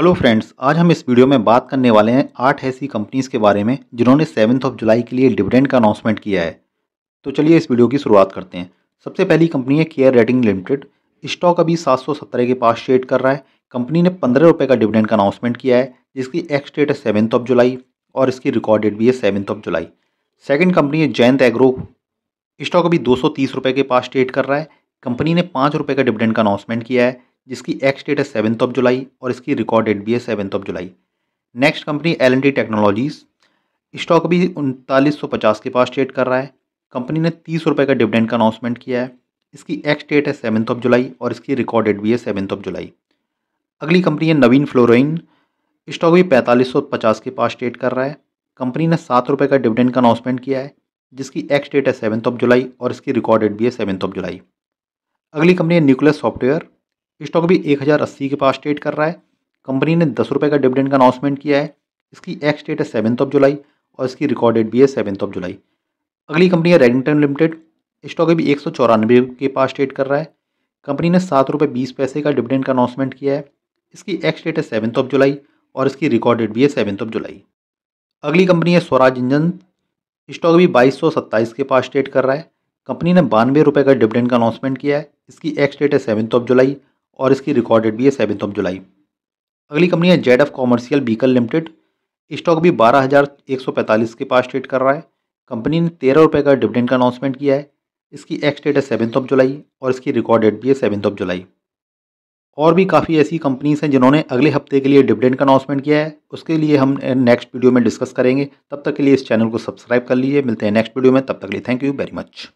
hello friends आज हम इस वीडियो में बात करने वाले हैं आठ ऐसी कंपनीज़ के बारे में जिन्होंने सेवन्थ ऑफ जुलाई के लिए डिविडेंड का अनाउंसमेंट किया है तो चलिए इस वीडियो की शुरुआत करते हैं सबसे पहली कंपनी है केयर रेटिंग लिमिटेड स्टॉक अभी सात सौ के पास ट्रेड कर रहा है कंपनी ने पंद्रह रुपये का डिविडेंड का अनाउंसमेंट किया है जिसकी एक्स डेट है सेवन्थ ऑफ जुलाई और इसकी रिकॉर्ड डेट भी है seventh of July second company है जैंत एग्रो स्टॉक अभी दो सौ तीस रुपये के पास ट्रेड कर रहा है कंपनी ने पाँच रुपये का डिविडेंड का अनाउंसमेंट किया है जिसकी एक्स डेट है सेवन्थ ऑफ जुलाई और इसकी रिकॉर्ड डेट भी है seventh of July next company L technologies stock अभी उनतालीस के पास ट्रेड कर रहा है कंपनी ने तीस रुपये का डिविडेंड का अनाउंसमेंट किया है इसकी एक्स डेट है सेवन्थ ऑफ जुलाई और इसकी रिकॉर्ड डेट भी है सेवन्थ ऑफ जुलाई अगली कंपनी है नवीन फ्लोरइन स्टॉक भी पैंतालीस सौ पचास के पास ट्रेड कर रहा है कंपनी ने सात रुपये का डिविडेंड का अनाउंसमेंट किया है जिसकी एक्स डेट है सेवन्थ ऑफ जुलाई और इसकी रिकॉर्ड डेट भी है सेवन्थ ऑफ जुलाई अगली कंपनी है न्यूक्लियर सॉफ्टवेयर स्टॉक भी एक हज़ार अस्सी के पास ट्रेड कर रहा है कंपनी ने दस रुपये का डिविडेंड का अनाउंसमेंट किया है इसकी एक्स डेट है सेवन्थ ऑफ जुलाई और इसकी रिकॉर्ड डेट भी है सेवन्थ ऑफ जुलाई अगली कंपनी है रेडिंगटन लिमिटेड स्टॉक भी एक सौ चौरानवे के पास ट्रेड कर रहा है कंपनी ने सात रुपये बीस पैसे का डिविडेंड का अनाउंसमेंट किया है इसकी एक्स डेट है सेवन्थ ऑफ जुलाई और इसकी रिकॉर्ड डेट भी है सेवन्थ ऑफ जुलाई अगली कंपनी है स्वराज इंजन स्टॉक भी बाईस सौ सत्ताईस के पास ट्रेड कर रहा है कंपनी ने बानवे रुपये का डिविडेंड का अनाउंसमेंट किया है इसकी एक्स डेट है सेवन्थ ऑफ जुलाई और इसकी रिकॉर्डेड भी है सेवन्थ ऑफ जुलाई अगली कंपनी है Z F commercial vehicle limited stock भी बारह हज़ार एक सौ पैंतालीस के पास ट्रेड कर रहा है कंपनी ने तेरह रुपये का डिविडेंड का अनाउंसमेंट किया है इसकी एक्स डेट है सेवन्थ ऑफ जुलाई और इसकी रिकॉर्ड डेट भी है सेवन्थ ऑफ जुलाई और भी काफ़ी ऐसी कंपनीज हैं जिन्होंने अगले हफ्ते के लिए डिविडेंड का अनाउंसमेंट किया है उसके लिए हम नेक्स्ट वीडियो में डिस्कस करेंगे तब तक के लिए इस चैनल को सब्सक्राइब कर लीजिए मिलते हैं नेक्स्ट वीडियो में तब तक के लिए थैंक यू वेरी मच